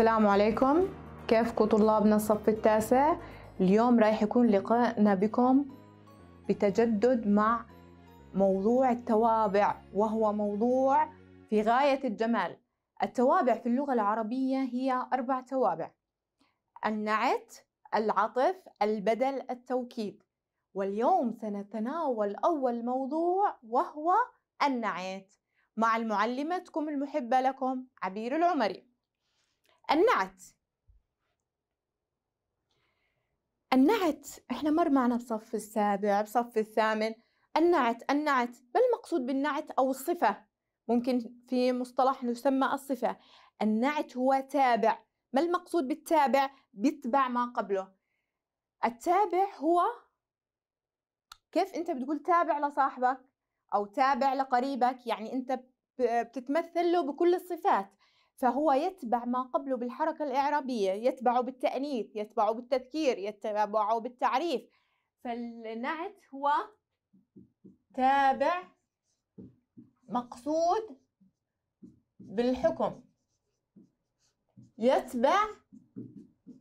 السلام عليكم كيفكم طلابنا الصف التاسع اليوم رايح يكون لقائنا بكم بتجدد مع موضوع التوابع وهو موضوع في غاية الجمال التوابع في اللغة العربية هي أربع توابع النعت العطف البدل التوكيد واليوم سنتناول أول موضوع وهو النعت مع المعلمتكم المحبة لكم عبير العمري النعت النعت احنا مر معنا بصف السابع بصف الثامن النعت النعت ما المقصود بالنعت او الصفه ممكن في مصطلح نسمى الصفه النعت هو تابع ما المقصود بالتابع بيتبع ما قبله التابع هو كيف انت بتقول تابع لصاحبك او تابع لقريبك يعني انت بتتمثل له بكل الصفات فهو يتبع ما قبله بالحركة الإعرابية يتبعه بالتأنيث يتبعه بالتذكير يتبعه بالتعريف فالنعت هو تابع مقصود بالحكم يتبع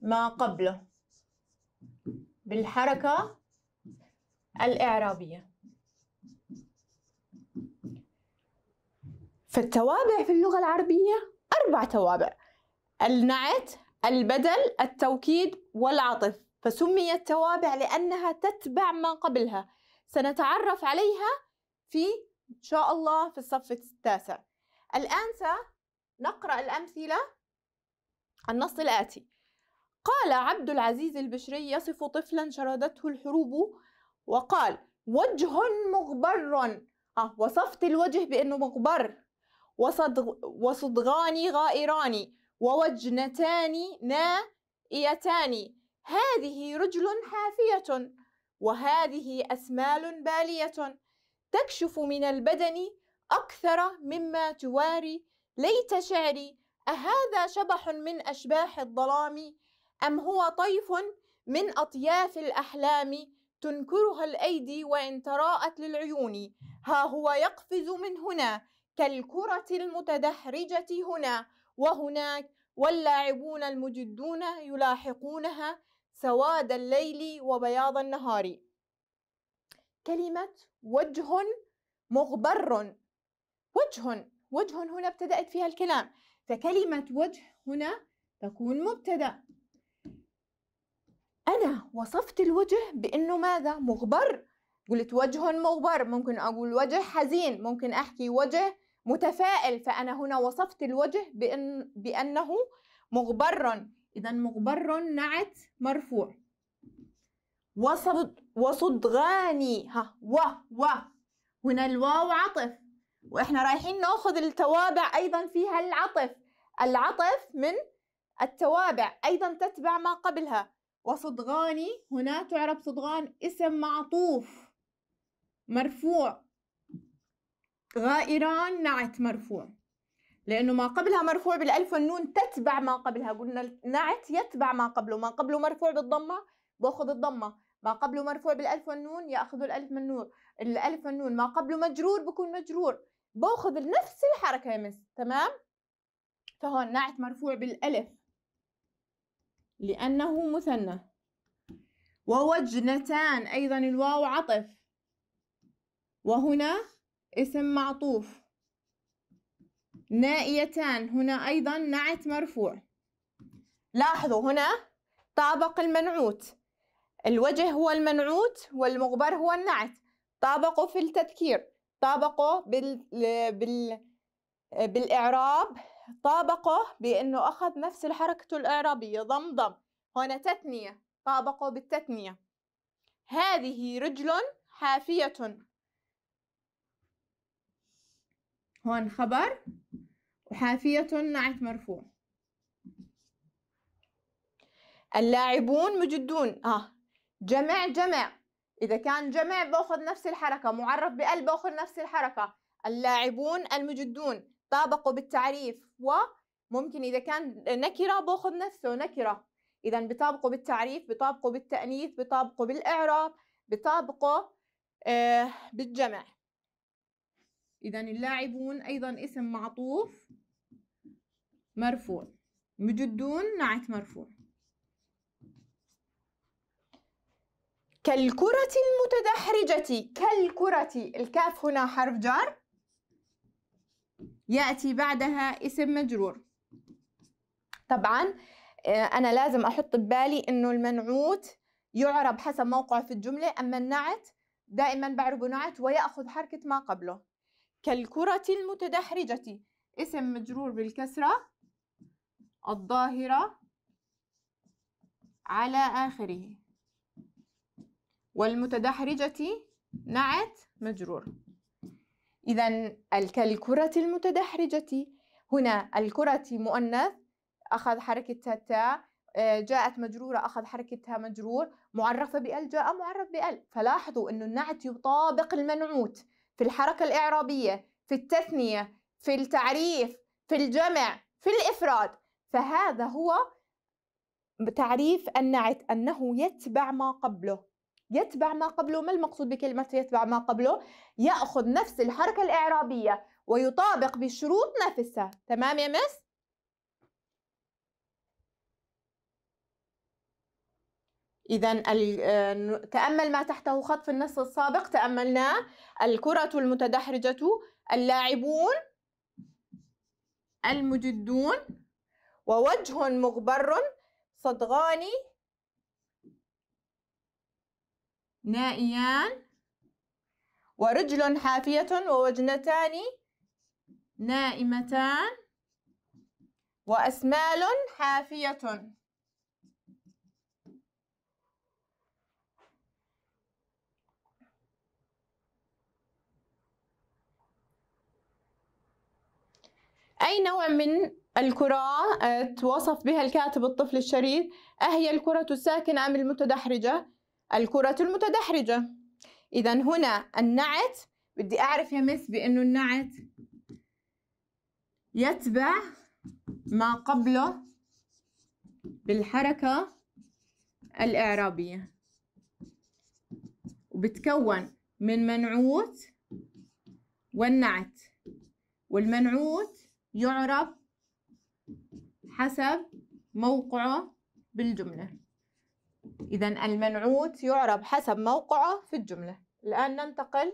ما قبله بالحركة الإعرابية فالتوابع في اللغة العربية أربع توابع النعت البدل التوكيد والعطف فسميت توابع لأنها تتبع ما قبلها سنتعرف عليها في إن شاء الله في الصف التاسع الآن سنقرأ الأمثلة النص الآتي قال عبد العزيز البشري يصف طفلا شردته الحروب وقال وجه مغبر آه وصفت الوجه بأنه مغبر وصدغان غائران ووجنتان نائيتان هذه رجل حافية وهذه أسمال بالية تكشف من البدن أكثر مما تواري ليت شعري أهذا شبح من أشباح الظلام أم هو طيف من أطياف الأحلام تنكرها الأيدي وإن تراءت للعيون ها هو يقفز من هنا كالكرة المتدحرجة هنا وهناك واللاعبون المجدون يلاحقونها سواد الليل وبياض النهار كلمة وجه مغبر وجه وجه هنا ابتدأت فيها الكلام فكلمة وجه هنا تكون مبتدأ أنا وصفت الوجه بأنه ماذا؟ مغبر قلت وجه مغبر ممكن أقول وجه حزين ممكن أحكي وجه متفائل فأنا هنا وصفت الوجه بأن بأنه مغبر إذا مغبر نعت مرفوع وصد وصدغاني ها و و هنا الواو عطف وإحنا رايحين ناخذ التوابع أيضا فيها العطف العطف من التوابع أيضا تتبع ما قبلها وصدغاني هنا تعرب صدغان اسم معطوف مرفوع غائران نعت مرفوع لأنه ما قبلها مرفوع بالألف والنون تتبع ما قبلها قلنا نعت يتبع ما قبله ما قبله مرفوع بالضمة باخذ الضمة ما قبله مرفوع بالألف والنون يأخذ الألف من النور الألف والنون ما قبله مجرور بكون مجرور باخذ نفس الحركة يا مس تمام فهون نعت مرفوع بالألف لأنه مثنى ووجنتان أيضا الواو عطف وهنا اسم معطوف نائيتان هنا أيضا نعت مرفوع لاحظوا هنا طابق المنعوت الوجه هو المنعوت والمغبر هو النعت طابقوا في التذكير طابقوا بال... بال... بالإعراب طابقه بأنه أخذ نفس الحركة الإعرابية ضمضم هنا تثنية طابقه بالتثنية هذه رجل حافية هون خبر وحافية نعت مرفوع اللاعبون مجدون آه جمع جمع إذا كان جمع باخذ نفس الحركة معرف بال باخذ نفس الحركة اللاعبون المجدون طابقوا بالتعريف وممكن إذا كان نكرة باخذ نفسه نكرة إذا بطابقوا بالتعريف بطابقوا بالتأنيث بطابقوا بالإعراب بطابقوا آه بالجمع إذا اللاعبون أيضا اسم معطوف مرفوع مجدون نعت مرفوع كالكرة المتدحرجة كالكرة الكاف هنا حرف جر يأتي بعدها اسم مجرور طبعا آه، أنا لازم أحط ببالي إنه المنعوت يعرب حسب موقعه في الجملة أما النعت دائما بعربه نعت ويأخذ حركة ما قبله كالكرة المتدحرجة اسم مجرور بالكسرة الظاهرة على آخره والمتدحرجة نعت مجرور إذا كالكرة المتدحرجة هنا الكرة مؤنث أخذ حركة التاء آه، جاءت مجرورة أخذ حركتها مجرور معرفة بأل جاء معرف بأل فلاحظوا أن النعت يطابق المنعوت في الحركة الإعرابية في التثنية في التعريف في الجمع في الإفراد فهذا هو تعريف النعت أنه يتبع ما قبله يتبع ما قبله ما المقصود بكلمة يتبع ما قبله يأخذ نفس الحركة الإعرابية ويطابق بشروط نفسها تمام يا مس؟ إذا آه، تأمل ما تحته خط في النص السابق تأملنا الكرة المتدحرجة اللاعبون المجدون ووجه مغبر صدغان نائيان ورجل حافية ووجنتان نائمتان وأسمال حافية أي نوع من الكرة آه، توصف بها الكاتب الطفل الشرير أهي الكرة الساكنة أم المتدحرجة؟ الكرة المتدحرجة إذا هنا النعت بدي أعرف يا مس بأنه النعت يتبع ما قبله بالحركة الإعرابية وبتكون من منعوت والنعت والمنعوت يعرف حسب موقعه بالجملة إذا المنعوت يعرف حسب موقعه في الجملة الآن ننتقل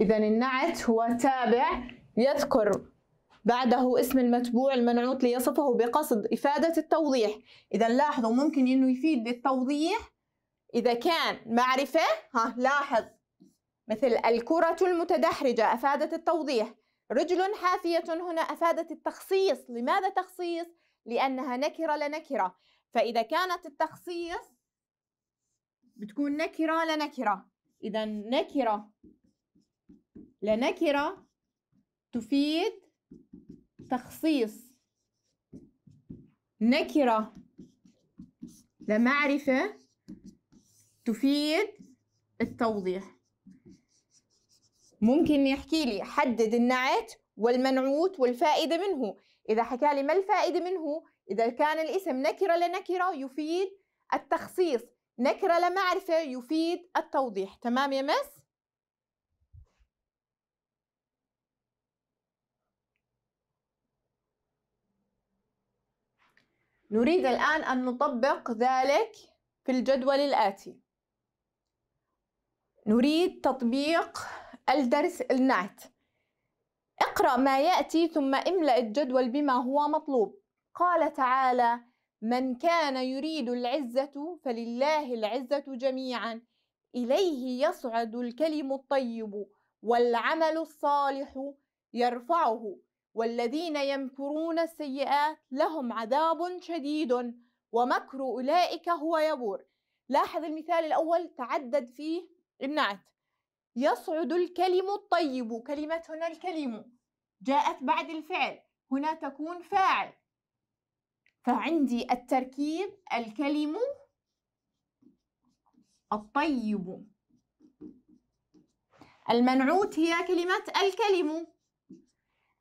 إذا النعت هو تابع يذكر بعده اسم المتبوع المنعوت ليصفه بقصد إفادة التوضيح إذا لاحظوا ممكن إنه يفيد للتوضيح إذا كان معرفة ها لاحظ مثل الكرة المتدحرجة أفادت التوضيح رجل حافية هنا أفادت التخصيص لماذا تخصيص؟ لأنها نكرة لنكرة فإذا كانت التخصيص بتكون نكرة لنكرة إذا نكرة لنكرة تفيد تخصيص نكرة لمعرفة تفيد التوضيح ممكن يحكي لي حدد النعت والمنعوت والفائدة منه إذا حكى لي ما الفائدة منه إذا كان الاسم نكرة لنكرة يفيد التخصيص نكرة لمعرفة يفيد التوضيح تمام يا مس؟ نريد الآن أن نطبق ذلك في الجدول الآتي نريد تطبيق الدرس النعت اقرأ ما يأتي ثم املأ الجدول بما هو مطلوب قال تعالى من كان يريد العزة فلله العزة جميعا إليه يصعد الكلم الطيب والعمل الصالح يرفعه والذين يمكرون السيئات لهم عذاب شديد ومكر أولئك هو يبور لاحظ المثال الأول تعدد فيه النعت يصعد الكلم الطيب كلمة هنا الكلم جاءت بعد الفعل هنا تكون فاعل فعندي التركيب الكلم الطيب المنعوت هي كلمة الكلم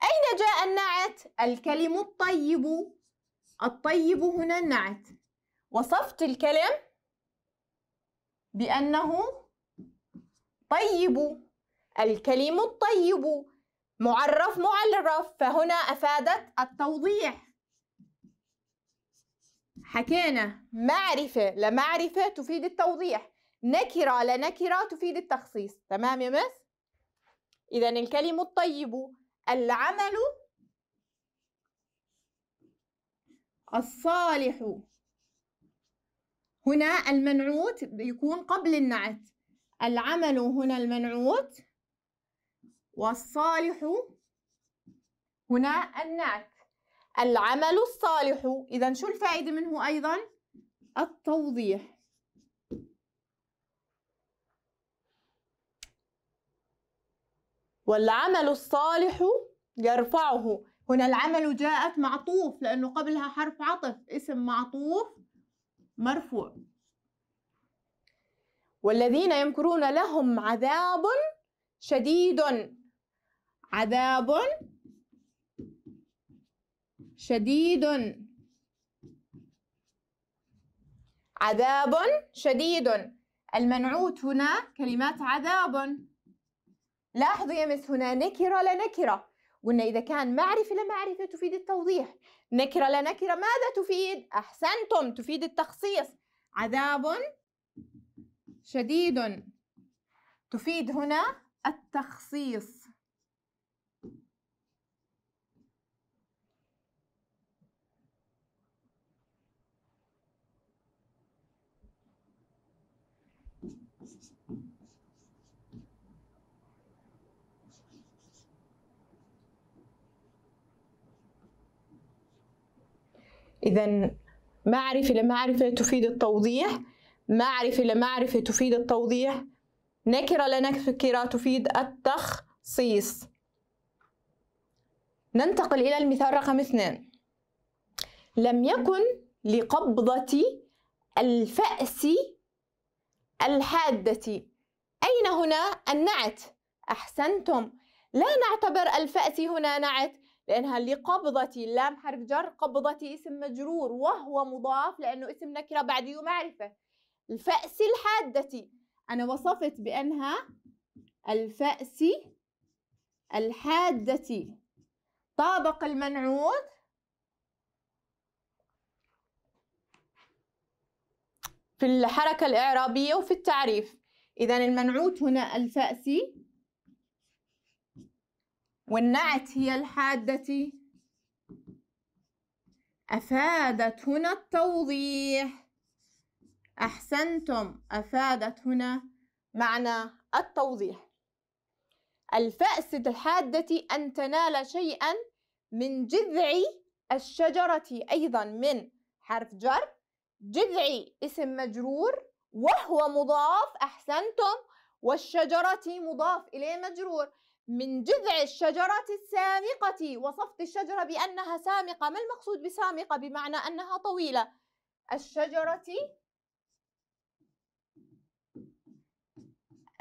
أين جاء النعت؟ الكلم الطيب الطيب هنا النعت وصفت الكلم بأنه طيب الكلم الطيب معرف معرف فهنا أفادت التوضيح حكينا معرفة لمعرفة تفيد التوضيح نكرة لنكرة تفيد التخصيص تمام يا مس؟ إذا الكلم الطيب العمل الصالح هنا المنعوت بيكون قبل النعت العمل هنا المنعوت والصالح هنا النعت العمل الصالح إذا شو الفائدة منه أيضا التوضيح والعمل الصالح يرفعه هنا العمل جاءت معطوف لأنه قبلها حرف عطف اسم معطوف مرفوع والذين يمكرون لهم عذاب شديد عذاب شديد عذاب شديد المنعوت هنا كلمات عذاب لاحظوا يا مس هنا نكرة لا نكرة قلنا إذا كان معرفة لمعرفة تفيد التوضيح نكرة لا نكرة ماذا تفيد؟ أحسنتم تفيد التخصيص عذاب شديد تفيد هنا التخصيص إذا معرفة لمعرفة تفيد التوضيح معرفة لمعرفة تفيد التوضيح نكرة لنكرة تفيد التخصيص ننتقل إلى المثال رقم اثنان لم يكن لقبضة الفأس الحادة أين هنا النعت؟ أحسنتم لا نعتبر الفأس هنا نعت لأنها لقبضتي اللام حرف جر قبضتي اسم مجرور وهو مضاف لأنه اسم نكرة بعد معرفة الفأس الحادة أنا وصفت بأنها الفأس الحادة طابق المنعوت في الحركة الإعرابية وفي التعريف إذا المنعوت هنا الفأسي والنعت هي الحادة أفادت هنا التوضيح أحسنتم أفادت هنا معنى التوضيح الفأسد الحادة أن تنال شيئا من جذع الشجرة أيضا من حرف جر جذع اسم مجرور وهو مضاف أحسنتم والشجرة مضاف إليه مجرور من جذع الشجرة السامقة وصفت الشجرة بأنها سامقة ما المقصود بسامقة بمعنى أنها طويلة الشجرة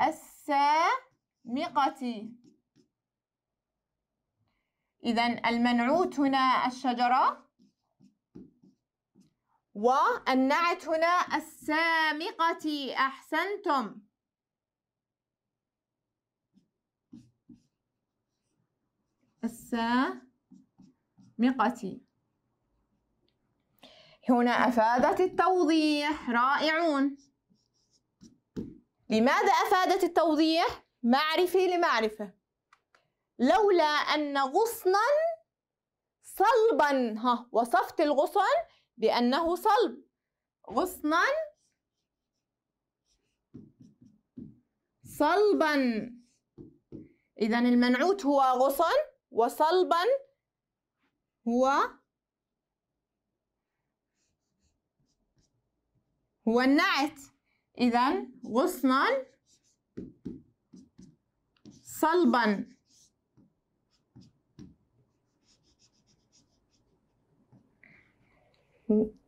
السامقة إذا المنعوت هنا الشجرة والنعت هنا السامقة أحسنتم السامقة هنا أفادت التوضيح رائعون لماذا أفادت التوضيح؟ معرفة لمعرفة لولا أن غصنا صلبا ها وصفت الغصن بأنه صلب غصنا صلبا إذا المنعوت هو غصن وصلبا هو هو النعت إذا غصنا صلبا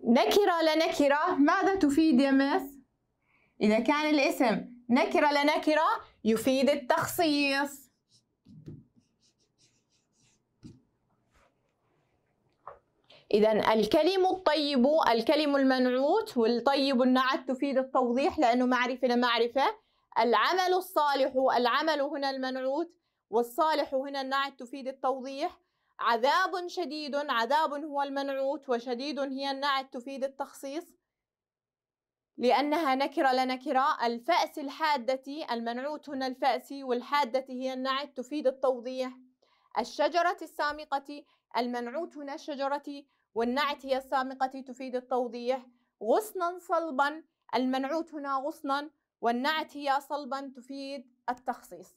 نكرة لنكرة ماذا تفيد يا مس؟ إذا كان الاسم نكرة لنكرة يفيد التخصيص إذا الكلم الطيب الكلم المنعوت والطيب النعت تفيد التوضيح لأنه معرفة لمعرفة العمل الصالح العمل هنا المنعوت والصالح هنا النعت تفيد التوضيح عذاب شديد عذاب هو المنعوت وشديد هي النعت تفيد التخصيص لأنها نكرة لنكرة الفأس الحادة المنعوت هنا الفأس والحادة هي النعت تفيد التوضيح الشجرة السامقة المنعوت هنا الشجرة والنعت هي السامقة تفيد التوضيح غصنا صلبا المنعوت هنا غصنا والنعت هي صلبا تفيد التخصيص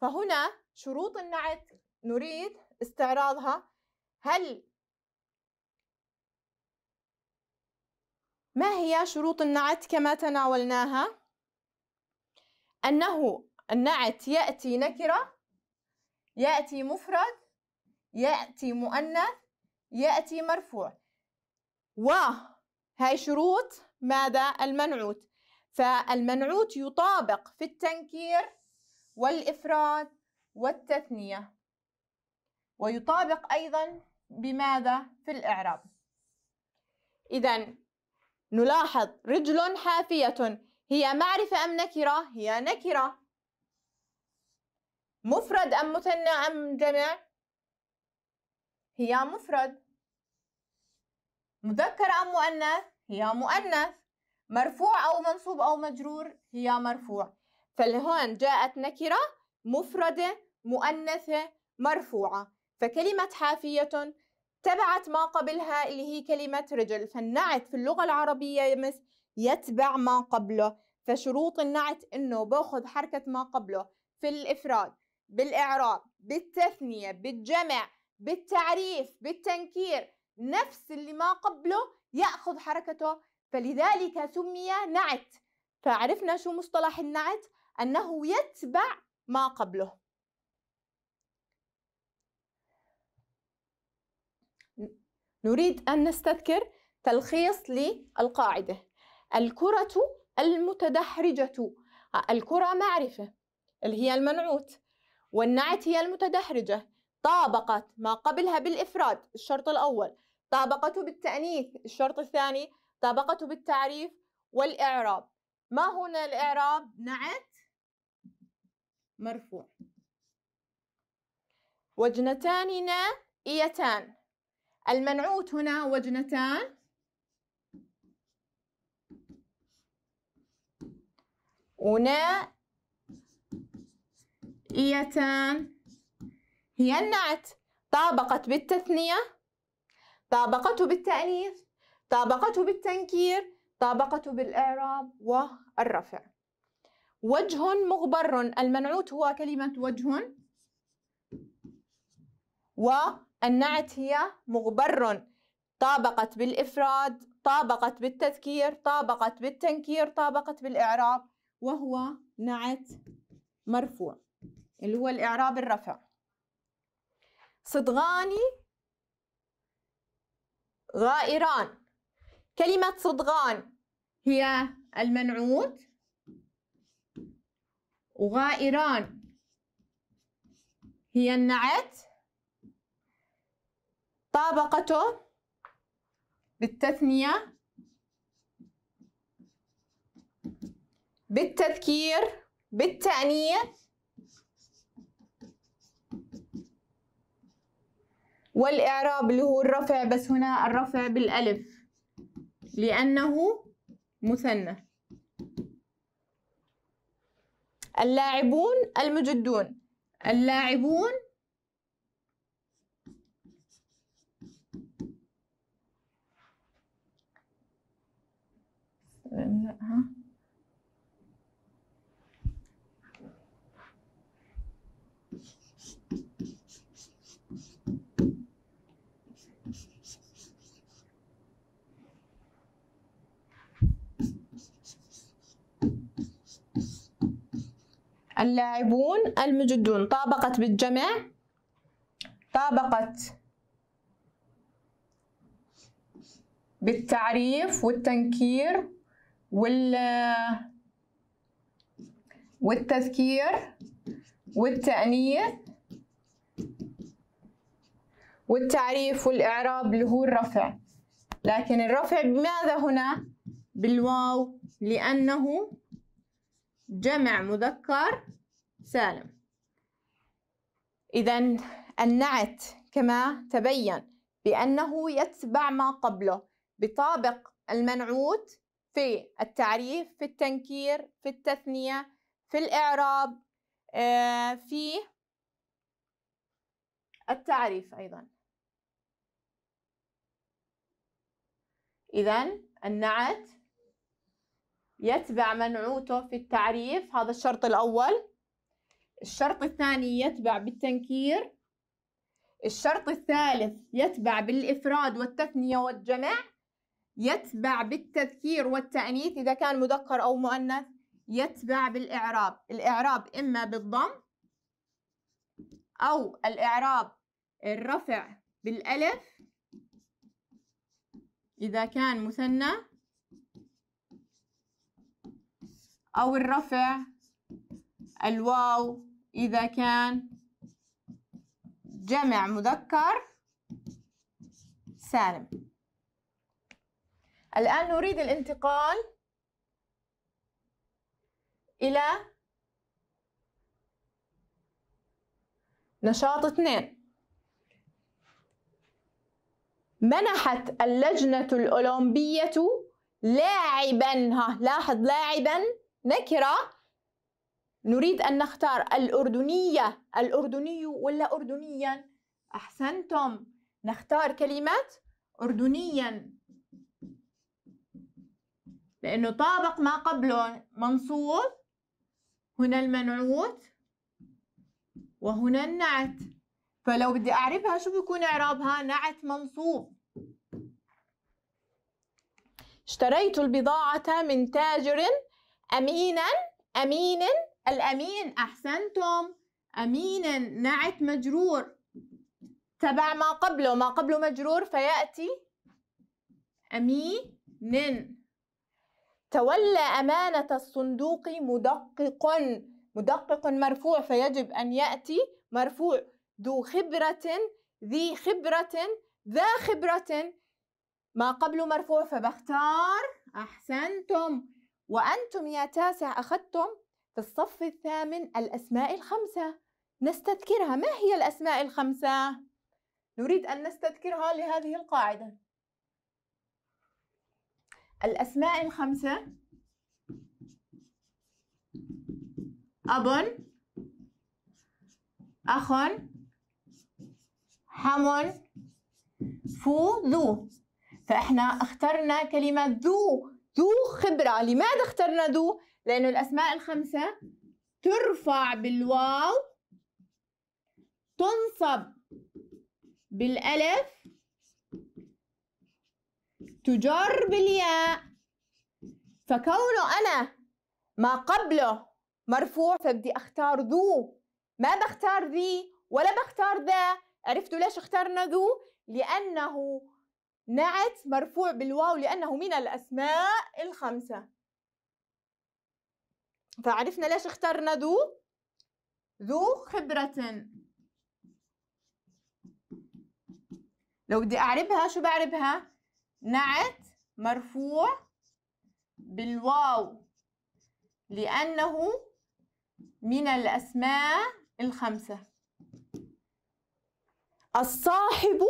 فهنا شروط النعت نريد استعراضها هل ما هي شروط النعت كما تناولناها أنه النعت يأتي نكرة يأتي مفرد يأتي مؤنث يأتي مرفوع و هاي شروط ماذا المنعوت فالمنعوت يطابق في التنكير والإفراد والتثنية ويطابق أيضا بماذا في الإعراب إذا نلاحظ رجل حافية هي معرفة أم نكرة؟ هي نكرة مفرد أم مثنى أم جمع؟ هي مفرد مذكر أم مؤنث هي مؤنث مرفوع أو منصوب أو مجرور هي مرفوع فلهون جاءت نكرة مفردة مؤنثة مرفوعة فكلمة حافية تبعت ما قبلها اللي هي كلمة رجل فالنعت في اللغة العربية يمس يتبع ما قبله فشروط النعت إنه باخذ حركة ما قبله في الإفراد بالإعراب بالتثنية بالجمع بالتعريف بالتنكير نفس اللي ما قبله يأخذ حركته فلذلك سمي نعت فعرفنا شو مصطلح النعت أنه يتبع ما قبله نريد أن نستذكر تلخيص للقاعدة الكرة المتدحرجة الكرة معرفة اللي هي المنعوت والنعت هي المتدحرجة طابقت ما قبلها بالإفراد الشرط الأول طابقته بالتأنيث الشرط الثاني طابقته بالتعريف والإعراب ما هنا الإعراب نعت مرفوع وجنتان نائيتان المنعوت هنا وجنتان ونائيتان هي النعت طابقت بالتثنية طابقته بالتأنيث طابقته بالتنكير طابقته بالإعراب والرفع وجه مغبر المنعوت هو كلمة وجه والنعت هي مغبر طابقت بالإفراد طابقت بالتذكير طابقت بالتنكير طابقت بالإعراب وهو نعت مرفوع اللي هو الإعراب الرفع صدغاني غائران كلمة صدغان هي المنعوت وغائران هي النعت طابقته بالتثنية بالتذكير بالتأنيث والإعراب اللي هو الرفع بس هنا الرفع بالألف لأنه مثنى اللاعبون المجدون اللاعبون لا ها اللاعبون المجدون طابقت بالجمع طابقت بالتعريف والتنكير وال والتذكير والتأنيث والتعريف والإعراب اللي هو الرفع لكن الرفع بماذا هنا؟ بالواو لأنه جمع مذكر سالم إذا النعت كما تبين بأنه يتبع ما قبله بطابق المنعوت في التعريف في التنكير في التثنية في الإعراب آه، في التعريف أيضا إذا النعت يتبع منعوته في التعريف هذا الشرط الأول الشرط الثاني يتبع بالتنكير الشرط الثالث يتبع بالإفراد والتثنية والجمع يتبع بالتذكير والتأنيث إذا كان مذكر أو مؤنث يتبع بالإعراب الإعراب إما بالضم أو الإعراب الرفع بالألف إذا كان مثنى أو الرفع الواو إذا كان جمع مذكر سالم الآن نريد الانتقال إلى نشاط اثنين منحت اللجنة الأولمبية لاعبا ها لاحظ لاعبا نكرة نريد أن نختار الأردنية الأردني ولا أردنيا أحسنتم نختار كلمة أردنيا لأنه طابق ما قبله منصوب هنا المنعوت وهنا النعت فلو بدي أعرفها شو بيكون إعرابها نعت منصوب اشتريت البضاعة من تاجر أمينا أمين الأمين أحسنتم أمين نعت مجرور تبع ما قبله ما قبله مجرور فيأتي أمين تولى أمانة الصندوق مدقق مدقق مرفوع فيجب أن يأتي مرفوع ذو خبرة ذي خبرة ذا خبرة ما قبله مرفوع فبختار أحسنتم وأنتم يا تاسع أخذتم في الصف الثامن الأسماء الخمسة نستذكرها ما هي الأسماء الخمسة؟ نريد أن نستذكرها لهذه القاعدة الأسماء الخمسة أب أخ حم فو ذو فإحنا اخترنا كلمة ذو ذو خبرة لماذا اخترنا ذو؟ لأنه الأسماء الخمسة ترفع بالواو تنصب بالألف تجر بالياء فكونه أنا ما قبله مرفوع فبدي أختار ذو ما بختار ذي ولا بختار ذا عرفتوا ليش اخترنا ذو؟ لأنه نعت مرفوع بالواو لأنه من الأسماء الخمسة فعرفنا ليش اخترنا ذو ذو خبرة لو بدي أعربها شو بعربها نعت مرفوع بالواو لأنه من الأسماء الخمسة الصاحب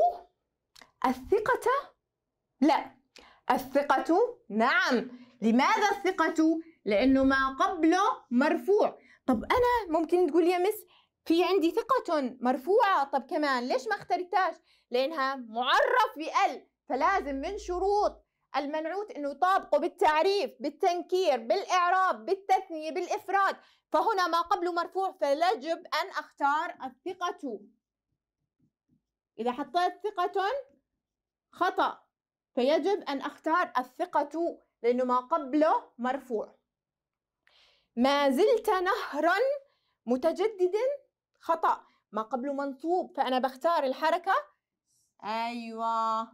الثقة لا الثقة نعم لماذا الثقة؟ لأنه ما قبله مرفوع طب أنا ممكن تقول يا مس في عندي ثقة مرفوعة طب كمان ليش ما اخترتهاش؟ لأنها معرف بال فلازم من شروط المنعوت انه يطابقه بالتعريف بالتنكير بالاعراب بالتثنيه بالافراد فهنا ما قبله مرفوع فيجب ان اختار الثقه اذا حطيت ثقه خطأ فيجب أن أختار الثقة لأنه ما قبله مرفوع ما زلت نهرا متجددا خطأ ما قبله منصوب فأنا بختار الحركة أيوة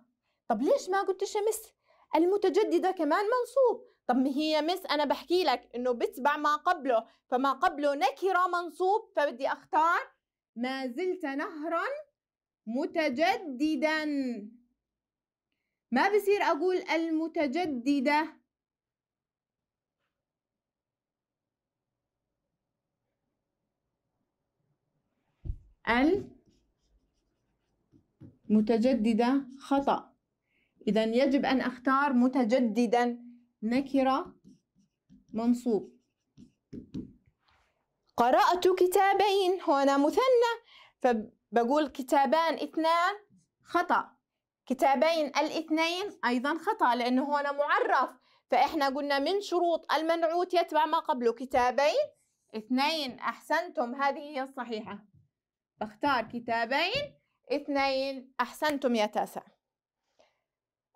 طب ليش ما قلت شمس المتجددة كمان منصوب طب ما هي مس أنا بحكي لك إنه بتبع ما قبله فما قبله نكرة منصوب فبدي أختار ما زلت نهرا متجددا ما بصير أقول المتجددة المتجددة خطأ إذا يجب أن أختار متجددا نكرة منصوب قرأت كتابين هنا مثنى فبقول كتابان اثنان خطأ كتابين الاثنين أيضا خطأ لأنه هنا معرف فإحنا قلنا من شروط المنعوت يتبع ما قبله كتابين اثنين أحسنتم هذه هي الصحيحة بختار كتابين اثنين أحسنتم يا تاسع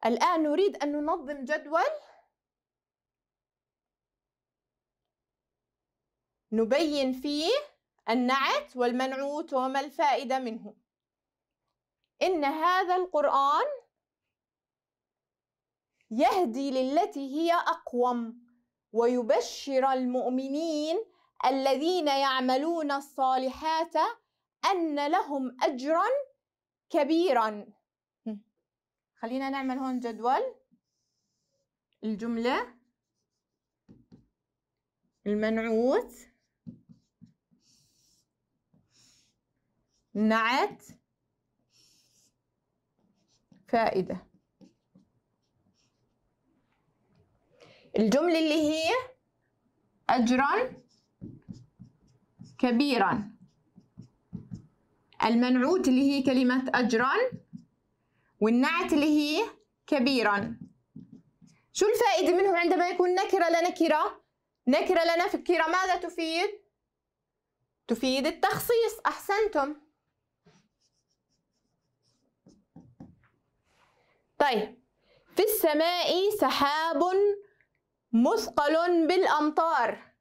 الآن نريد أن ننظم جدول نبين فيه النعت والمنعوت وما الفائدة منه إن هذا القرآن يهدي للتي هي أقوم ويبشر المؤمنين الذين يعملون الصالحات أن لهم أجرا كبيرا خلينا نعمل هون جدول الجملة المنعوت نعت فائدة الجملة اللي هي أجرا كبيرا المنعوت اللي هي كلمة أجرا والنعت اللي هي كبيرا شو الفائدة منه عندما يكون نكرة لنكرة نكرة لنكرة ماذا تفيد؟ تفيد التخصيص أحسنتم طيب في السماء سحاب مثقل بالأمطار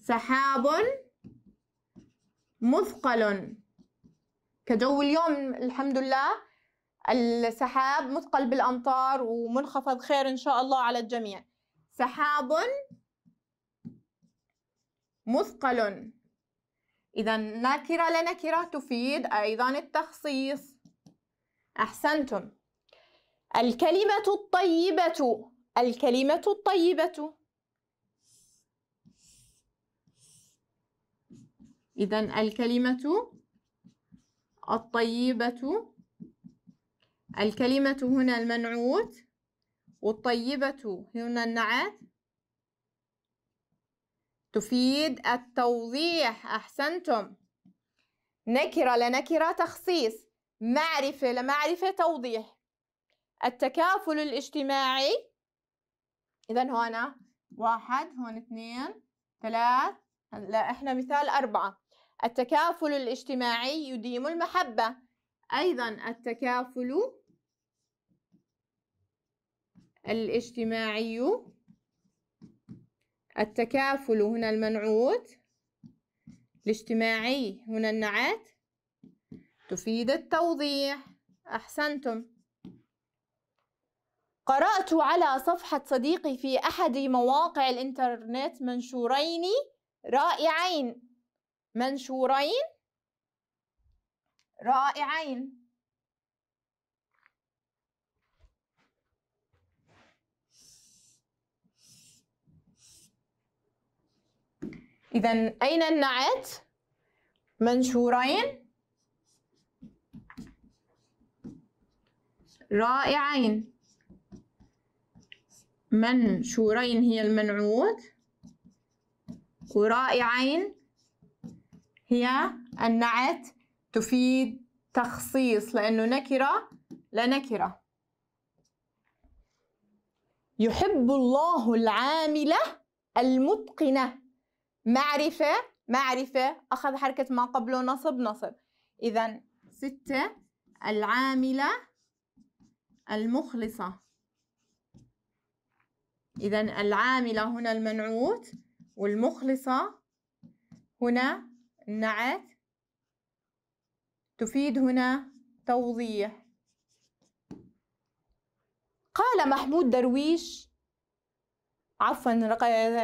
سحاب مثقل كجو اليوم الحمد لله السحاب مثقل بالأمطار ومنخفض خير إن شاء الله على الجميع سحاب مثقل إذا نكرة لنكرة تفيد أيضا التخصيص أحسنتم الكلمة الطيبة الكلمة الطيبة إذا الكلمة الطيبة الكلمة هنا المنعوت والطيبة هنا النعت تفيد التوضيح أحسنتم نكرة لنكرة تخصيص معرفة لمعرفة توضيح التكافل الاجتماعي إذا هنا واحد هون اثنين ثلاث لا إحنا مثال أربعة التكافل الاجتماعي يديم المحبة أيضا التكافل الاجتماعي التكافل هنا المنعوت الاجتماعي هنا النعت تفيد التوضيح أحسنتم قرأت على صفحة صديقي في أحد مواقع الإنترنت منشورين رائعين منشورين رائعين إذا أين النعت؟ منشورين رائعين منشورين هي المنعوت ورائعين هي النعت تفيد تخصيص لأنه نكرة لنكرة يحب الله العاملة المتقنة معرفة معرفة أخذ حركة ما قبله نصب نصب إذا ستة العاملة المخلصة إذا العاملة هنا المنعوت والمخلصة هنا النعت تفيد هنا توضيح قال محمود درويش عفوا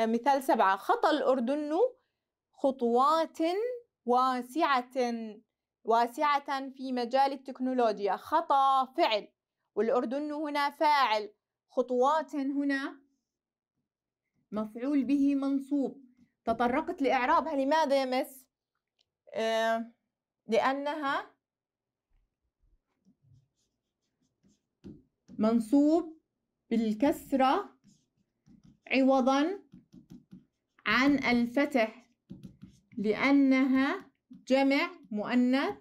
مثال سبعة خطى الأردن خطوات واسعة واسعة في مجال التكنولوجيا خطى فعل والأردن هنا فاعل خطوات هنا مفعول به منصوب تطرقت لإعرابها لماذا يا مس؟ آه لأنها منصوب بالكسرة عوضا عن الفتح لأنها جمع مؤنث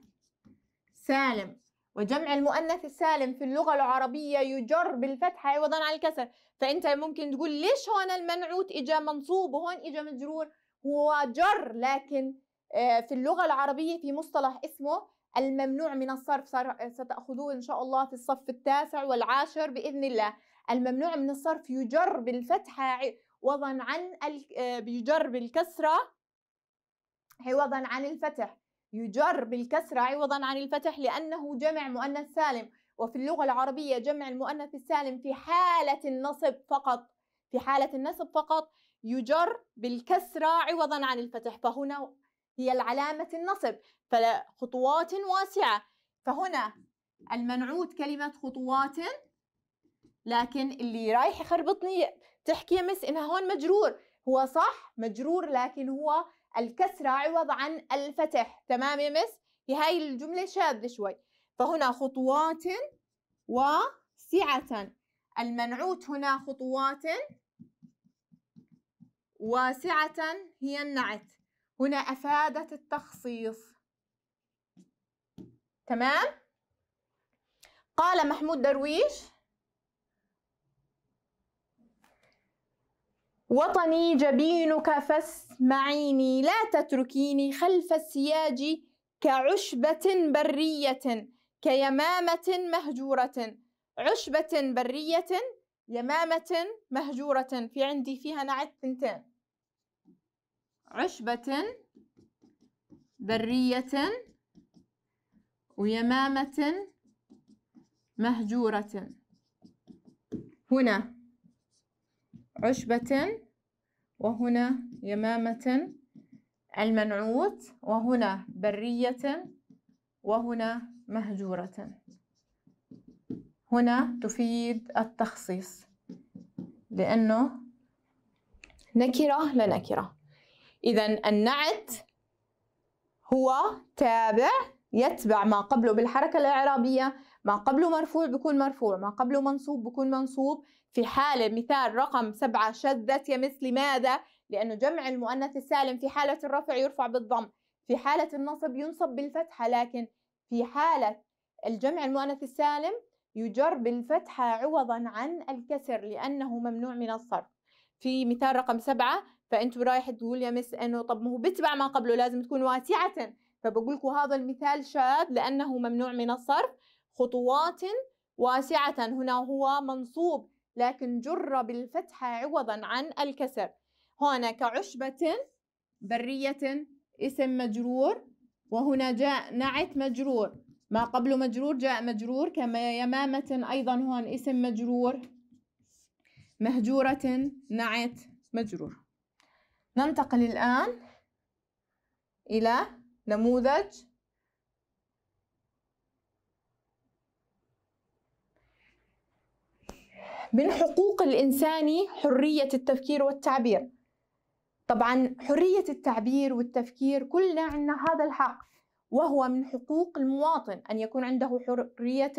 سالم وجمع المؤنث السالم في اللغة العربية يجر بالفتحة عوضا عن الكسر فأنت ممكن تقول ليش هون المنعوت إجا منصوب وهون إجا مجرور هو جر لكن آه، في اللغة العربية في مصطلح اسمه الممنوع من الصرف آه، ستأخذوه إن شاء الله في الصف التاسع والعاشر بإذن الله الممنوع من الصرف يجر بالفتحة عوضا عن بيجر آه، بالكسرة عوضا عن الفتح يجر بالكسرة عوضا عن الفتح لأنه جمع مؤنث سالم وفي اللغة العربية جمع المؤنث السالم في حالة النصب فقط في حالة النصب فقط يجر بالكسرة عوضا عن الفتح فهنا هي العلامة النصب فخطوات واسعة فهنا المنعوت كلمة خطوات لكن اللي رايح يخربطني تحكي يا مس انها هون مجرور هو صح مجرور لكن هو الكسرة عوض عن الفتح تمام يا مس هاي الجملة شاذة شوي فهنا خطوات وسعة المنعوت هنا خطوات واسعة هي النعت هنا أفادت التخصيص تمام قال محمود درويش وطني جبينك فاسمعيني لا تتركيني خلف السياج كعشبة برية كيمامة مهجورة عشبة برية يمامة مهجورة في عندي فيها نعت ثنتين عشبة برية ويمامة مهجورة هنا عشبة وهنا يمامة المنعوت وهنا برية وهنا مهجورة هنا تفيد التخصيص لأنه نكرة لنكرة إذا النعت هو تابع يتبع ما قبله بالحركة الإعرابية ما قبله مرفوع بكون مرفوع ما قبله منصوب بكون منصوب في حالة مثال رقم سبعة شذت يمس لماذا؟ لأنه جمع المؤنث السالم في حالة الرفع يرفع بالضم في حالة النصب ينصب بالفتحة لكن في حالة الجمع المؤنث السالم يجر بالفتحة عوضا عن الكسر لأنه ممنوع من الصرف في مثال رقم سبعة فأنتوا رايح تقول يا مس أنه طب ما هو بتبع ما قبله لازم تكون واسعة فبقول لكم هذا المثال شاذ لأنه ممنوع من الصرف خطوات واسعة هنا هو منصوب لكن جر بالفتحة عوضا عن الكسر هنا كعشبة برية اسم مجرور وهنا جاء نعت مجرور ما قبل مجرور جاء مجرور كما يمامة أيضا هون اسم مجرور مهجورة نعت مجرور ننتقل الآن إلى نموذج من حقوق الإنسان حرية التفكير والتعبير طبعا حرية التعبير والتفكير كلنا عندنا هذا الحق وهو من حقوق المواطن أن يكون عنده حرية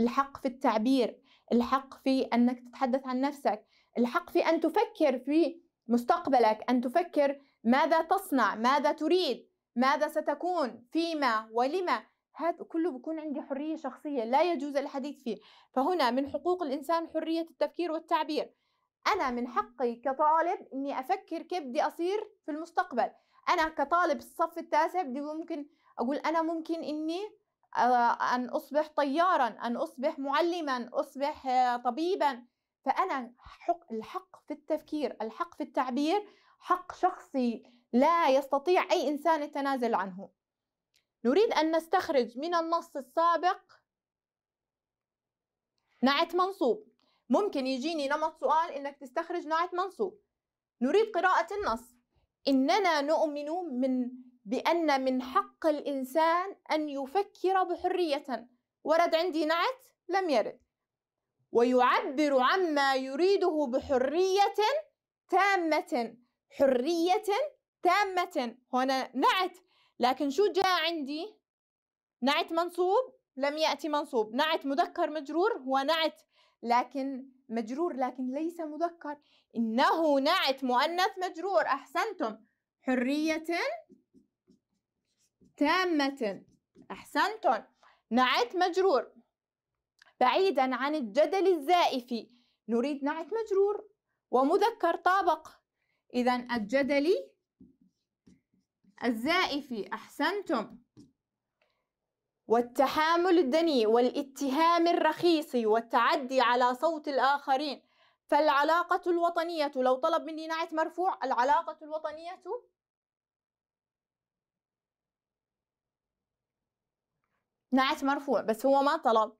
الحق في التعبير الحق في أنك تتحدث عن نفسك الحق في أن تفكر في مستقبلك أن تفكر ماذا تصنع ماذا تريد ماذا ستكون فيما ولما هذا كله بكون عندي حرية شخصية لا يجوز الحديث فيه فهنا من حقوق الإنسان حرية التفكير والتعبير أنا من حقي كطالب إني أفكر كيف بدي أصير في المستقبل أنا كطالب الصف التاسع بدي ممكن أقول أنا ممكن إني آه، أن أصبح طيارا أن أصبح معلما أصبح آه، طبيبا فأنا حق الحق في التفكير الحق في التعبير حق شخصي لا يستطيع أي إنسان التنازل عنه نريد أن نستخرج من النص السابق نعت منصوب ممكن يجيني نمط سؤال إنك تستخرج نعت منصوب نريد قراءة النص إننا نؤمن من بأن من حق الإنسان أن يفكر بحرية ورد عندي نعت لم يرد ويعبر عما يريده بحرية تامة حرية تامة هنا نعت لكن شو جاء عندي نعت منصوب لم يأتي منصوب نعت مذكر مجرور هو نعت لكن مجرور لكن ليس مذكر إنه نعت مؤنث مجرور أحسنتم حرية تامة أحسنتم نعت مجرور بعيدا عن الجدل الزائف نريد نعت مجرور ومذكر طابق إذا الجدلي الزائف أحسنتم والتحامل الدنيء والاتهام الرخيص والتعدي على صوت الآخرين فالعلاقة الوطنية لو طلب مني نعت مرفوع العلاقة الوطنية نعت مرفوع بس هو ما طلب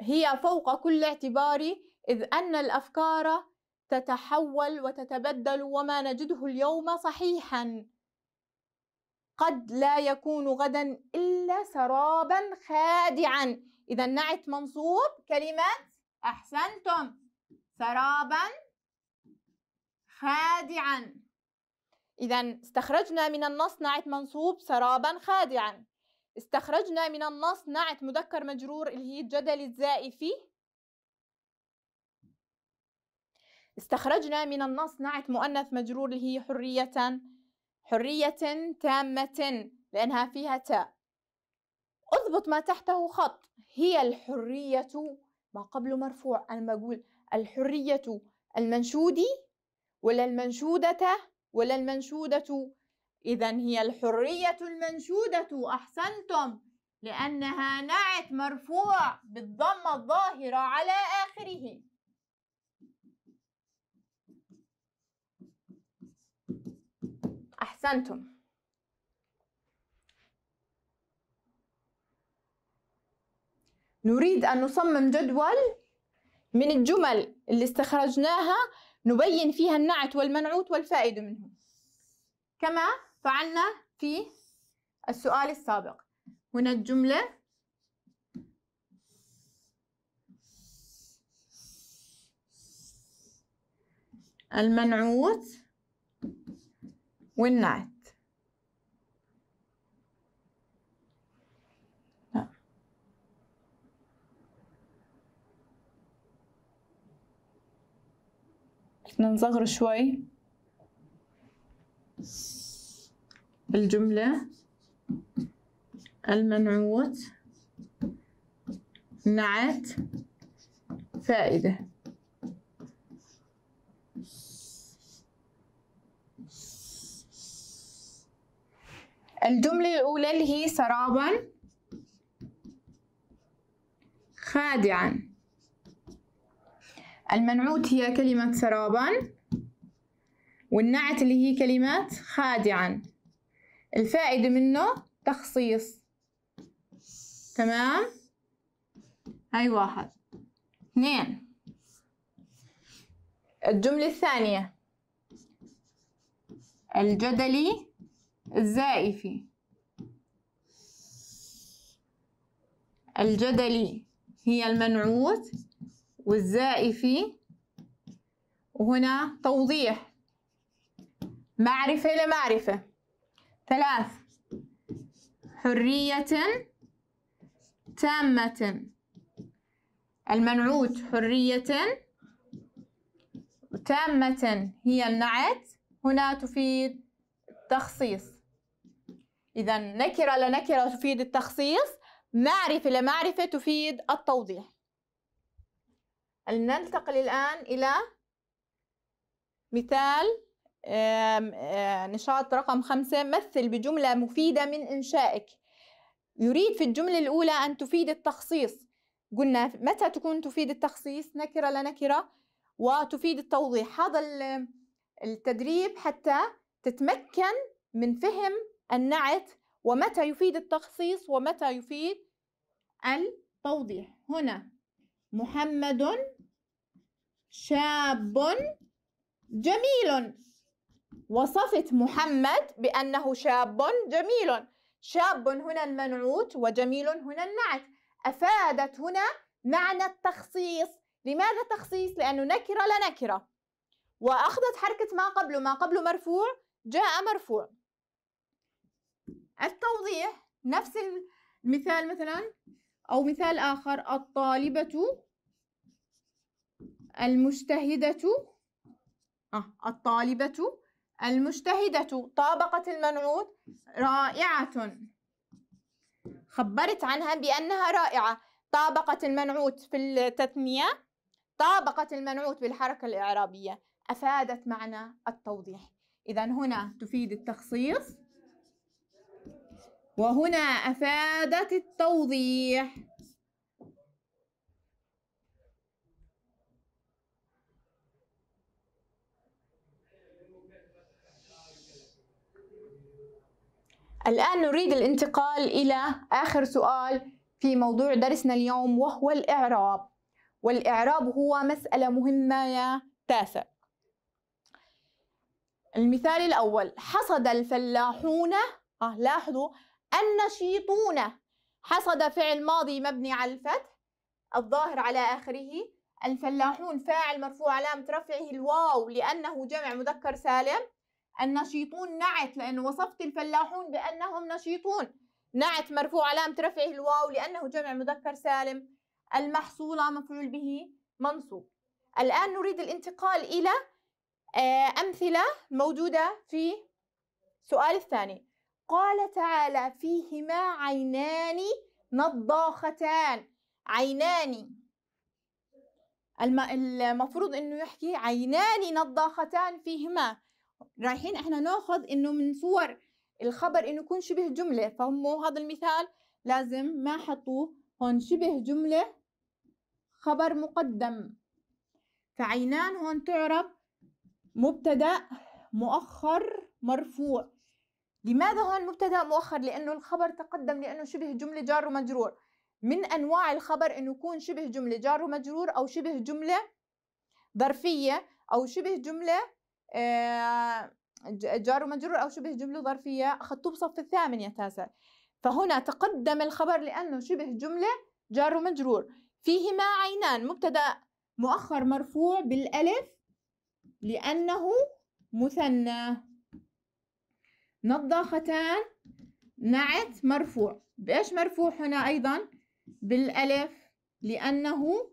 هي فوق كل اعتبار إذ أن الأفكار تتحول وتتبدل وما نجده اليوم صحيحا قد لا يكون غدا إلا سرابا خادعا إذا نعت منصوب كلمة أحسنتم سرابا خادعا إذا استخرجنا من النص نعت منصوب سرابا خادعا استخرجنا من النص نعت مذكر مجرور اللي هي الجدل الزائفي استخرجنا من النص نعت مؤنث مجرور اللي هي حرية حرية تامة لأنها فيها تاء اضبط ما تحته خط هي الحرية ما قبل مرفوع أنا بقول الحرية المنشود ولا المنشودة ولا المنشودة إذا هي الحرية المنشودة أحسنتم لأنها نعت مرفوع بالضمة الظاهرة على آخره أحسنتم نريد أن نصمم جدول من الجمل اللي استخرجناها نبين فيها النعت والمنعوت والفائدة منه كما فعلنا في السؤال السابق هنا الجملة المنعوت والنعت نصغر شوي الجملة المنعوت نعت فائدة الجملة الأولى اللي هي سرابا خادعا المنعوت هي كلمة سرابا والنعت اللي هي كلمة خادعا الفائدة منه تخصيص تمام هاي واحد اثنين الجملة الثانية الجدلي الزائفي الجدلي هي المنعوت والزائفي وهنا توضيح معرفة لمعرفة ثلاث حرية تامة المنعوت حرية تامة هي النعت هنا تفيد تخصيص إذا نكرة لنكرة تفيد التخصيص معرفة لمعرفة تفيد التوضيح ننتقل الآن إلى مثال آه، نشاط رقم خمسة مثل بجملة مفيدة من إنشائك يريد في الجملة الأولى أن تفيد التخصيص قلنا متى تكون تفيد التخصيص نكرة لنكرة وتفيد التوضيح هذا التدريب حتى تتمكن من فهم النعت ومتى يفيد التخصيص ومتى يفيد التوضيح هنا محمد شاب جميل وصفت محمد بأنه شاب جميل شاب هنا المنعوت وجميل هنا النعت أفادت هنا معنى التخصيص لماذا تخصيص؟ لأنه نكرة لا نكرة وأخذت حركة ما قبله ما قبله مرفوع جاء مرفوع التوضيح نفس المثال مثلا أو مثال آخر الطالبة المجتهدة آه الطالبة المجتهدة طابقت المنعوت رائعة خبرت عنها بأنها رائعة طابقت المنعوت في التثنية طابقت المنعوت بالحركة الإعرابية أفادت معنى التوضيح إذا هنا تفيد التخصيص وهنا أفادت التوضيح الآن نريد الانتقال إلى آخر سؤال في موضوع درسنا اليوم وهو الإعراب والإعراب هو مسألة مهمة يا تاسع المثال الأول حصد الفلاحون آه لاحظوا النشيطون حصد فعل ماضي مبني على الفتح الظاهر على آخره الفلاحون فاعل مرفوع علامة رفعه الواو لأنه جمع مذكر سالم النشيطون نعت لأن وصفت الفلاحون بأنهم نشيطون نعت مرفوع علامة رفعه الواو لأنه جمع مذكر سالم المحصولة مفعول به منصوب الآن نريد الانتقال إلى آه، أمثلة موجودة في السؤال الثاني قال تعالى فيهما عينان نضاختان عينان المفروض انه يحكي عينان نضاختان فيهما رايحين احنا ناخذ انه من صور الخبر انه يكون شبه جمله فهموا هذا المثال لازم ما حطوه هون شبه جمله خبر مقدم فعينان هون تعرف مبتدا مؤخر مرفوع لماذا هون مبتدا مؤخر لانه الخبر تقدم لانه شبه جمله جار ومجرور من انواع الخبر انه يكون شبه جمله جار ومجرور او شبه جمله ظرفيه او شبه جمله آه، جار ومجرور او شبه جمله ظرفيه اخذته بصف الثامن يا تاسع فهنا تقدم الخبر لانه شبه جمله جار ومجرور فيهما عينان مبتدا مؤخر مرفوع بالالف لانه مثنى نضاختان نعت مرفوع بإيش مرفوع هنا أيضا بالألف لأنه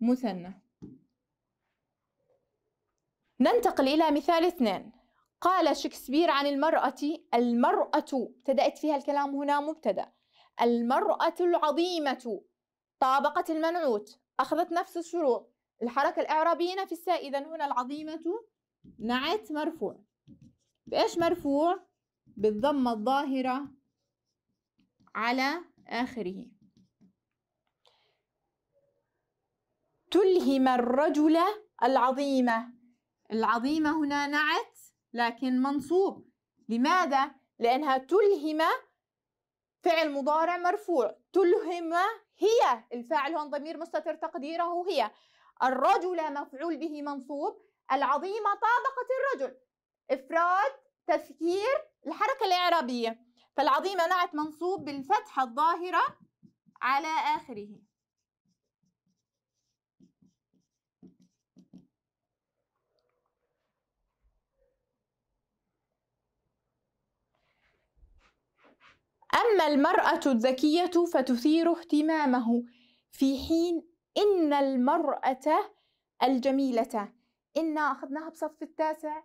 مثنى ننتقل إلى مثال اثنين قال شكسبير عن المرأة المرأة ابتدأت فيها الكلام هنا مبتدأ المرأة العظيمة طابقت المنعوت أخذت نفس الشروط الحركة الإعرابية نفسها إذا هنا العظيمة نعت مرفوع بايش مرفوع بالضمة الظاهرة على آخره تلهم الرجل العظيمة العظيمة هنا نعت لكن منصوب لماذا؟ لأنها تلهم فعل مضارع مرفوع تلهم هي الفاعل هون ضمير مستتر تقديره هي الرجل مفعول به منصوب العظيمة طابقة الرجل إفراد تسكير الحركة الإعرابية فالعظيمة نعت منصوب بالفتحة الظاهرة على آخره أما المرأة الذكية فتثير اهتمامه في حين إن المرأة الجميلة إن أخذناها بصف التاسع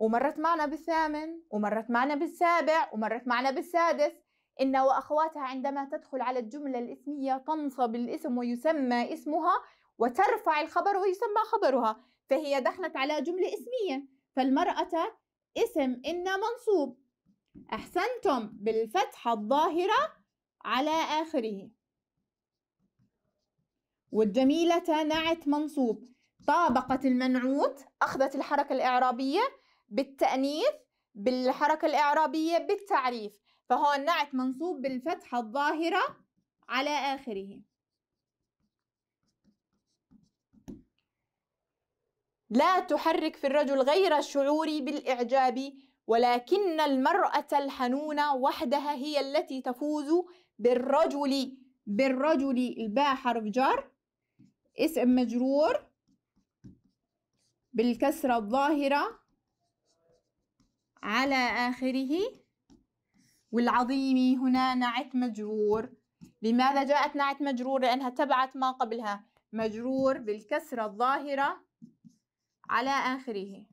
ومرت معنا بالثامن ومرت معنا بالسابع ومرت معنا بالسادس إن وأخواتها عندما تدخل على الجملة الإسمية تنصب الاسم ويسمى اسمها وترفع الخبر ويسمى خبرها فهي دخلت على جملة اسمية فالمرأة اسم إن منصوب أحسنتم بالفتحة الظاهرة على آخره والجميلة نعت منصوب طابقت المنعوت أخذت الحركة الإعرابية بالتأنيث بالحركة الإعرابية بالتعريف فهون نعت منصوب بالفتحة الظاهرة على آخره لا تحرك في الرجل غير الشعور بالإعجاب ولكن المرأة الحنونة وحدها هي التي تفوز بالرجل بالرجل الباء حرف جر اسم مجرور بالكسرة الظاهرة على آخره والعظيم هنا نعت مجرور لماذا جاءت نعت مجرور؟ لأنها تبعت ما قبلها مجرور بالكسرة الظاهرة على آخره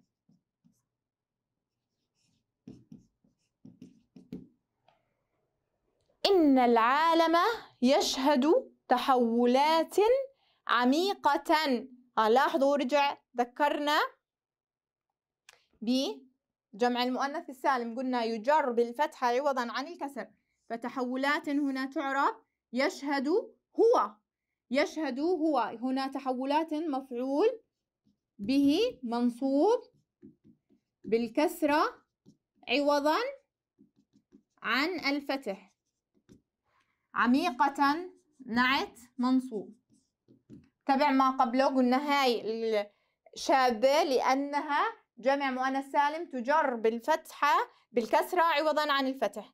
إن العالم يشهد تحولات عميقة آه، لاحظوا رجع ذكرنا جمع المؤنث السالم قلنا يجر بالفتحة عوضا عن الكسر فتحولات هنا تعرب يشهد هو يشهد هو هنا تحولات مفعول به منصوب بالكسرة عوضا عن الفتح عميقة نعت منصوب تبع ما قبله قلنا هاي شابة لأنها جمع مؤنث سالم تجر بالفتحة بالكسرة عوضا عن الفتح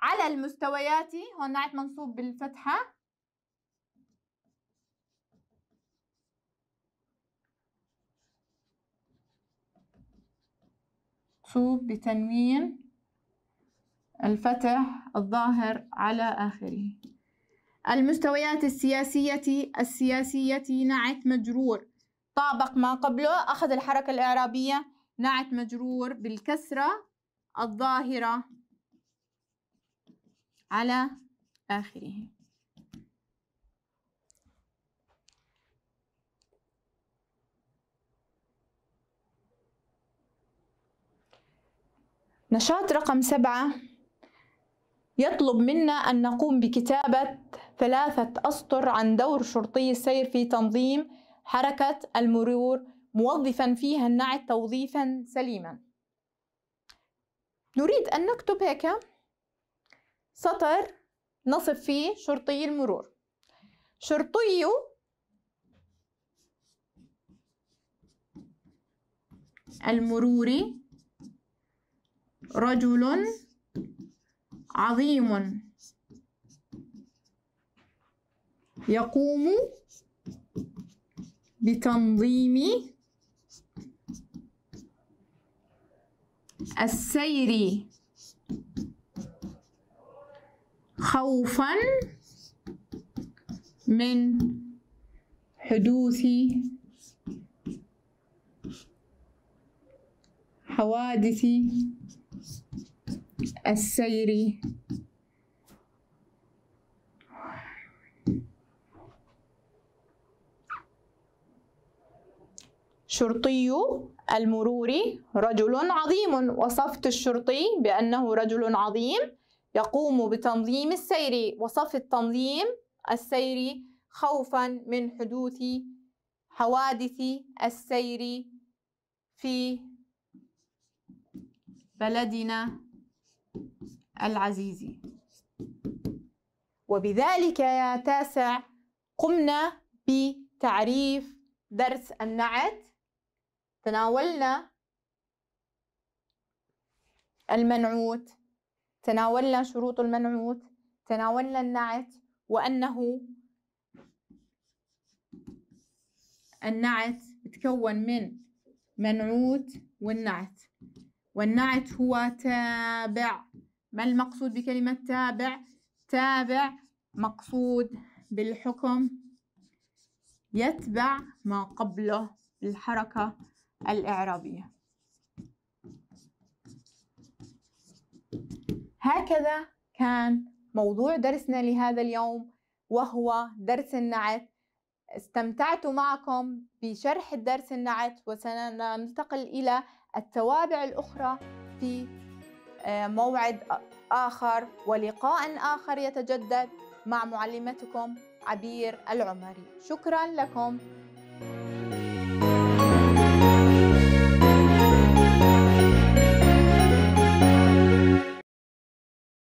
على المستويات هون نعت منصوب بالفتحة منصوب بتنوين الفتح الظاهر على آخره المستويات السياسية السياسية نعت مجرور طابق ما قبله أخذ الحركة الإعرابية نعت مجرور بالكسرة الظاهرة على آخره نشاط رقم سبعة يطلب منا أن نقوم بكتابة ثلاثة أسطر عن دور شرطي السير في تنظيم حركة المرور موظفا فيها النعت توظيفا سليما نريد أن نكتب هيك سطر نصف فيه شرطي المرور شرطي المرور رجل عظيم يقوم بتنظيم السير خوفا من حدوث حوادث السير شرطي المرور رجل عظيم وصفت الشرطي بأنه رجل عظيم يقوم بتنظيم السير وصف التنظيم السير خوفا من حدوث حوادث السير في بلدنا العزيز وبذلك يا تاسع قمنا بتعريف درس النعت تناولنا المنعوت تناولنا شروط المنعوت تناولنا النعت وأنه النعت يتكون من منعوت والنعت والنعت هو تابع ما المقصود بكلمة تابع؟ تابع مقصود بالحكم يتبع ما قبله الحركة الإعرابية هكذا كان موضوع درسنا لهذا اليوم وهو درس النعت استمتعت معكم بشرح درس النعت وسننتقل إلى التوابع الأخرى في آه، موعد آخر ولقاء آخر يتجدد مع معلمتكم عبير العمري شكرا لكم